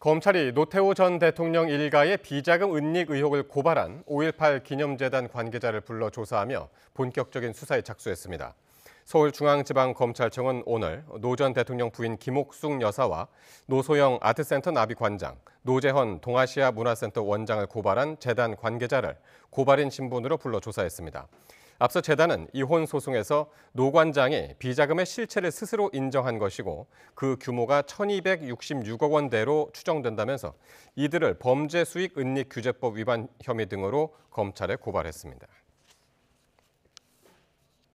검찰이 노태우 전 대통령 일가의 비자금 은닉 의혹을 고발한 5.18 기념재단 관계자를 불러 조사하며 본격적인 수사에 착수했습니다. 서울중앙지방검찰청은 오늘 노 전 대통령 부인 김옥숙 여사와 노소영 아트센터 나비 관장, 노재헌 동아시아 문화센터 원장을 고발한 재단 관계자를 고발인 신분으로 불러 조사했습니다. 앞서 재단은 이혼 소송에서 노관장이 비자금의 실체를 스스로 인정한 것이고 그 규모가 1,266억 원대로 추정된다면서 이들을 범죄 수익 은닉 규제법 위반 혐의 등으로 검찰에 고발했습니다.